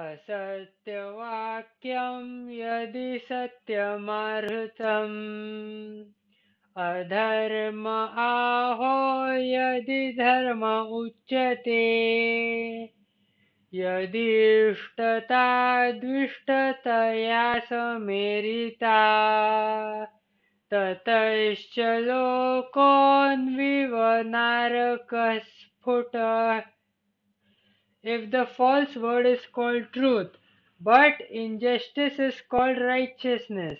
असत्यवाक्यं यदि सत्यमाहृतम् अधर्म आहो यदि धर्म उच्यते यदिष्टता द्विष्टतया समेरिता ततश्च लोकोन्विवनारकस्फुटः if the false word is called truth, but injustice is called righteousness.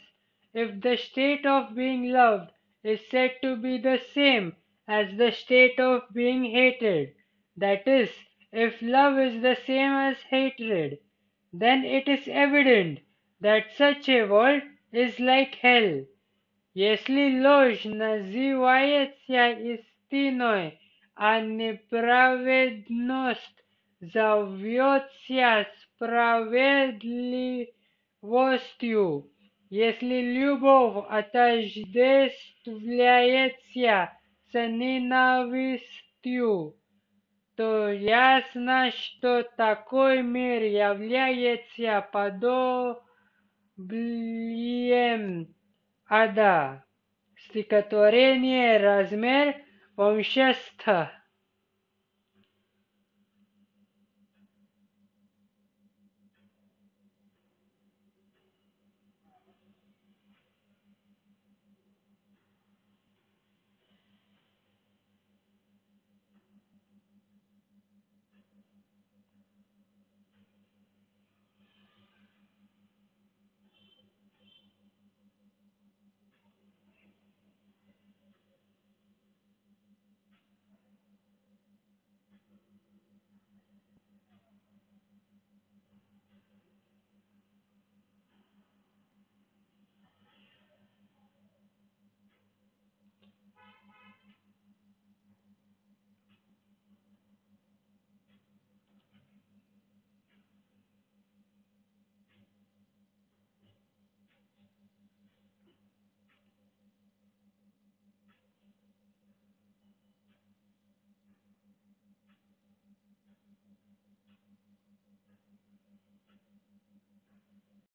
If the state of being loved is said to be the same as the state of being hated, that is, if love is the same as hatred, then it is evident that such a world is like hell. Если ложь называется истиной, а неправедность зовется справедливостью, если любовь отождествляется с ненавистью, то ясно, что такой мир является подобием ада. Стихотворение «Размер общества»